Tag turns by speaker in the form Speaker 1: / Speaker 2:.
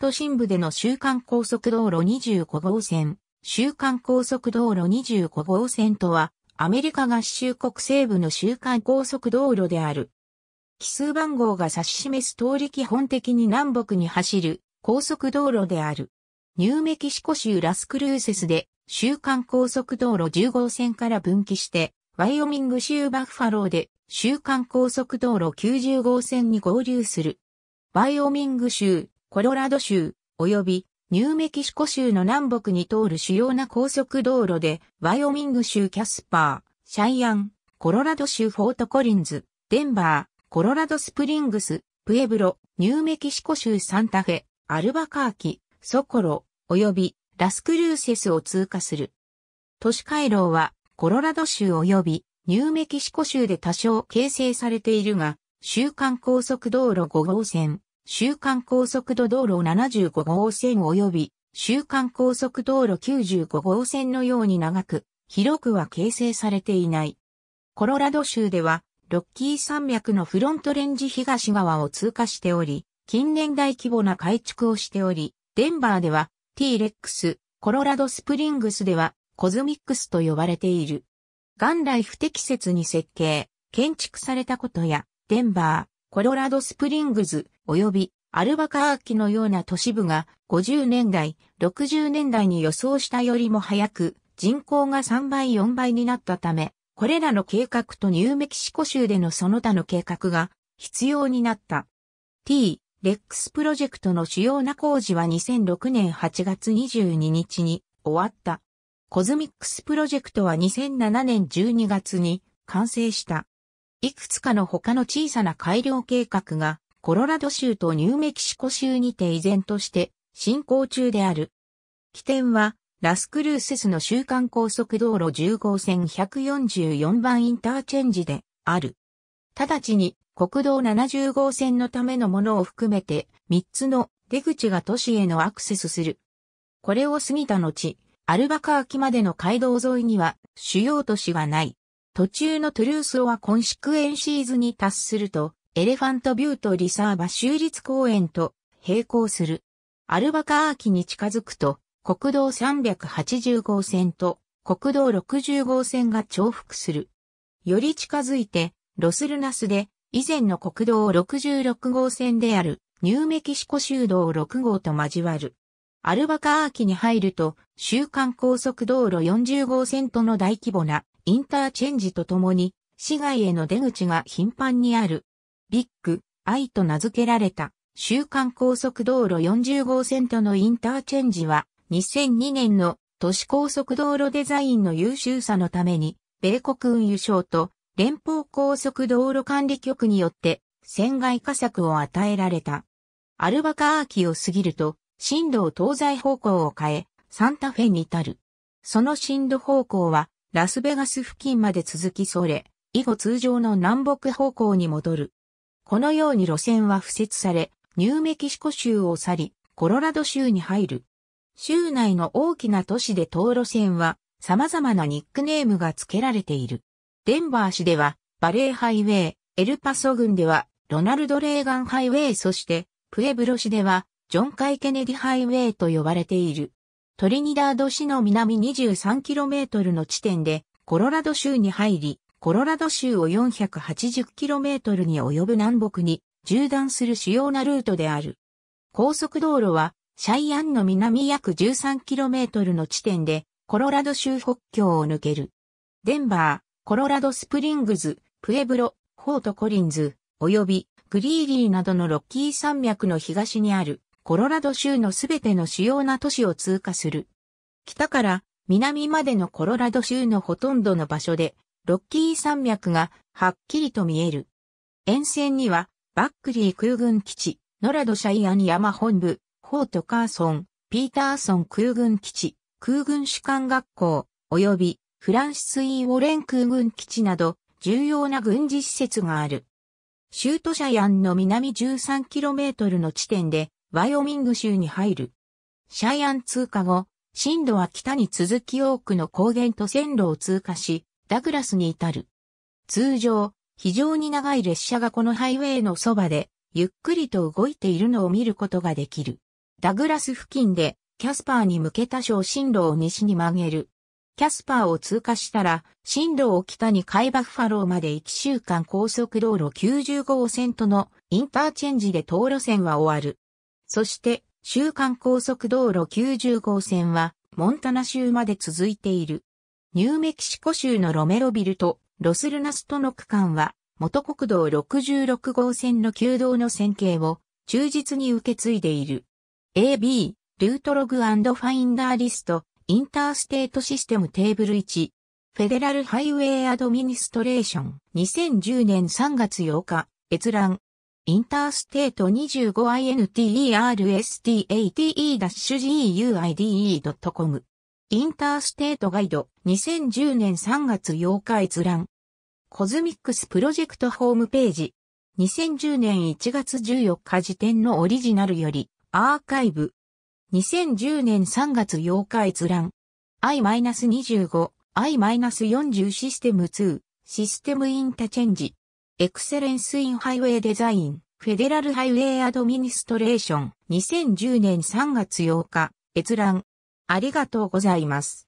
Speaker 1: 都心部での週間高速道路25号線、週間高速道路25号線とは、アメリカ合衆国西部の週間高速道路である。奇数番号が指し示す通り基本的に南北に走る高速道路である。ニューメキシコ州ラスクルーセスで週間高速道路10号線から分岐して、ワイオミング州バッファローで週間高速道路90号線に合流する。ワイオミング州コロラド州、及びニューメキシコ州の南北に通る主要な高速道路で、ワイオミング州キャスパー、シャイアン、コロラド州フォートコリンズ、デンバー、コロラドスプリングス、プエブロ、ニューメキシコ州サンタフェ、アルバカーキ、ソコロ、及びラスクルーセスを通過する。都市回廊はコロラド州及びニューメキシコ州で多少形成されているが、週間高速道路5号線、週間高速度道路75号線及び週間高速道路95号線のように長く、広くは形成されていない。コロラド州では、ロッキー山脈のフロントレンジ東側を通過しており、近年大規模な改築をしており、デンバーでは T-Rex、コロラドスプリングスではコズミックスと呼ばれている。元来不適切に設計、建築されたことや、デンバー、コロラドスプリングス、及びアルバカーキのような都市部が50年代、60年代に予想したよりも早く人口が3倍4倍になったため、これらの計画とニューメキシコ州でのその他の計画が必要になった。T、レックスプロジェクトの主要な工事は2006年8月22日に終わった。コズミックスプロジェクトは2007年12月に完成した。いくつかの他の小さな改良計画がコロラド州とニューメキシコ州にて依然として進行中である。起点は、ラスクルーセスの週間高速道路10号線144番インターチェンジである。直ちに国道70号線のためのものを含めて3つの出口が都市へのアクセスする。これを過ぎた後、アルバカーキまでの街道沿いには主要都市はない。途中のトゥルースはコンシクエンシーズに達すると、エレファントビュートリサーバ州立公園と並行する。アルバカーキに近づくと、国道380号線と国道60号線が重複する。より近づいて、ロスルナスで、以前の国道66号線である、ニューメキシコ州道6号と交わる。アルバカーキに入ると、週間高速道路40号線との大規模なインターチェンジとともに、市外への出口が頻繁にあるビッグ、アイと名付けられた、週間高速道路40号線とのインターチェンジは、2002年の都市高速道路デザインの優秀さのために、米国運輸省と連邦高速道路管理局によって、船外加策を与えられた。アルバカーキを過ぎると、進路を東西方向を変え、サンタフェに至る。その進路方向は、ラスベガス付近まで続きそれ、以後通常の南北方向に戻る。このように路線は敷設され、ニューメキシコ州を去り、コロラド州に入る。州内の大きな都市で東路線は様々なニックネームが付けられている。デンバー市ではバレーハイウェイ、エルパソ郡ではロナルド・レーガンハイウェイそしてプエブロ市ではジョン・カイ・ケネディハイウェイと呼ばれている。トリニダード市の南 23km の地点でコロラド州に入り、コロラド州を 480km に及ぶ南北に縦断する主要なルートである。高速道路は、シャイアンの南約 13km の地点で、コロラド州北境を抜ける。デンバー、コロラドスプリングズ、プエブロ、ホートコリンズ、及びグリーリーなどのロッキー山脈の東にある、コロラド州のすべての主要な都市を通過する。北から南までのコロラド州のほとんどの場所でロッキー山脈がはっきりと見える。沿線には、バックリー空軍基地、ノラドシャイアン山本部、ホートカーソン、ピーターソン空軍基地、空軍士官学校、及びフランシス・イー・ウォレン空軍基地など、重要な軍事施設がある。シュートシャイアンの南 13km の地点で、ワイオミング州に入る。シャイアン通過後、震度は北に続き多くの高原と線路を通過し、ダグラスに至る。通常、非常に長い列車がこのハイウェイのそばで、ゆっくりと動いているのを見ることができる。ダグラス付近で、キャスパーに向けた小進路を西に曲げる。キャスパーを通過したら、進路を北に海バフファローまで1週間高速道路9 5号線とのインターチェンジで東路線は終わる。そして、週間高速道路90号線は、モンタナ州まで続いている。ニューメキシコ州のロメロビルとロスルナスとの区間は、元国道66号線の旧道の線形を忠実に受け継いでいる。AB、ルートログファインダーリスト、インターステートシステムテーブル1、フェデラルハイウェイアドミニストレーション、2010年3月8日、閲覧。インターステート 25INTERSTATE-GUIDE.com インターステートガイド2010年3月8日閲覧。コズミックスプロジェクトホームページ。2010年1月14日時点のオリジナルよりアーカイブ。2010年3月8日閲覧。i-25、i-40 システム2、システムインタチェンジ。エクセレンスインハイウェイデザイン、フェデラルハイウェイアドミニストレーション。2010年3月8日、閲覧。ありがとうございます。